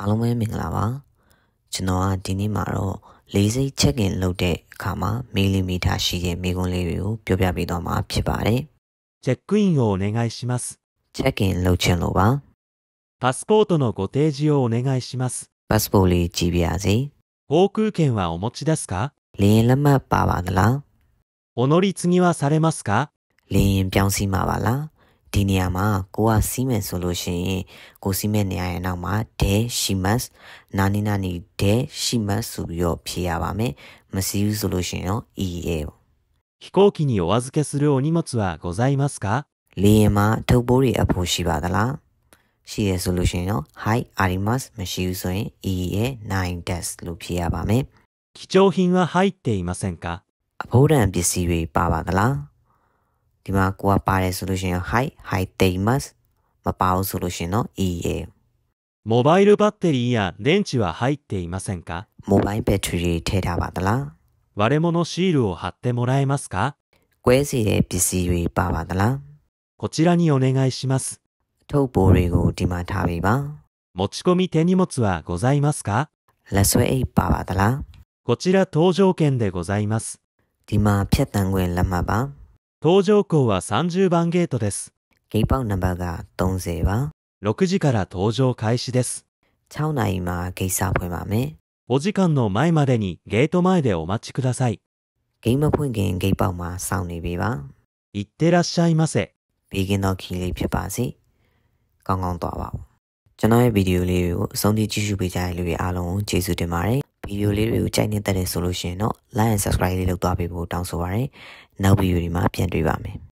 အားလုံးပဲမင်္ဂလာပါကျွန်တော်ကဒီနေ့မှာတော့လေးစိတ်ချက်ကင်လုပ်တဲ့အခါမှာမီလီမီတာရှိတဲ့မိကွန်းလေးတွေကိုပြောပြပေးသွားမှာဖြစ်ပါတယ်チェックインをお願いしますချက်ကင်လုပ်ခြင်းလို့ပါパスポートのご提示をお願いしますပတ်စပို့လေးကြည့်ပြရစီ航空券はお持ちですかလင်းလက်မှတ်ပါပါသလားお乗り継ぎはされますかလင်းပြောင်းစီမှာပါလားディニアマーゴアシメိုကစီးမယ်ဆိုလို့ရှိရင်ကိုစီးမယ်နေရာရဲ့နောက်မှာဒဲ飛行機にお預けするお荷物はございますかリエマートボリアポシバガラ。シエソリューションの、はい、あります。もしうそイいいナインでスロピアバメ。貴重品は入っていませんかアポーランピシウィバガラ。今、ီမှာကိုシပはい入っていますまあ、パウူルဆိုလိいいえモバイルバッテリーや電池は入っていませんかモバイルバッテリーテラばダラ。割れ物シールを貼ってもらえますかこちらにお願いします。持ち込み手荷物はございますかこちら搭乗券でございます。搭乗口は30番ゲートです。ゲートナンバーがせいは6時から搭乗開始です。超内今ゲイサーポイマメ。お時間の前までにゲート前でお待ちください。ゲームポイゲンゲイパウマサウビいってらっしゃいませ。ビギンキリピパシ。ကောင်းကောင်းသွားပါဦး。ဗီဒီယိုလေးတွေကိုကြိုက်နေတတ်တယ်ဆိုလို့ရှိရင်တော့ like and subscribe လေးလုပ်သွားပေးဖို့တောင်းဆိုပါရစေ။နောက်ဗီဒီယိုဒီမှာပြန်တွေ့ပါမယ်။